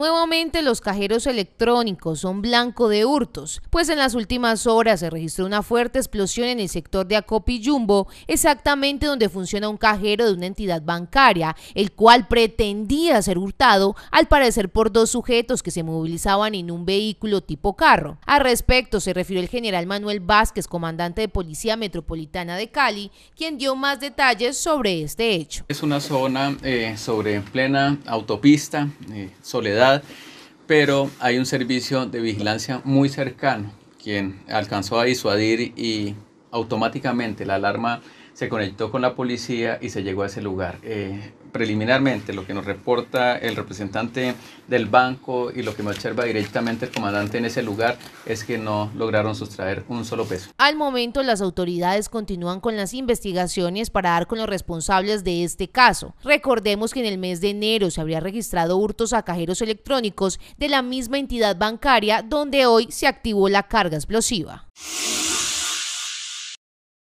Nuevamente los cajeros electrónicos son blanco de hurtos, pues en las últimas horas se registró una fuerte explosión en el sector de Acopi exactamente donde funciona un cajero de una entidad bancaria, el cual pretendía ser hurtado al parecer por dos sujetos que se movilizaban en un vehículo tipo carro. Al respecto se refirió el general Manuel Vázquez, comandante de Policía Metropolitana de Cali, quien dio más detalles sobre este hecho. Es una zona eh, sobre plena autopista, eh, soledad pero hay un servicio de vigilancia muy cercano, quien alcanzó a disuadir y automáticamente la alarma se conectó con la policía y se llegó a ese lugar. Eh, preliminarmente, lo que nos reporta el representante del banco y lo que me observa directamente el comandante en ese lugar es que no lograron sustraer un solo peso. Al momento, las autoridades continúan con las investigaciones para dar con los responsables de este caso. Recordemos que en el mes de enero se habría registrado hurtos a cajeros electrónicos de la misma entidad bancaria donde hoy se activó la carga explosiva.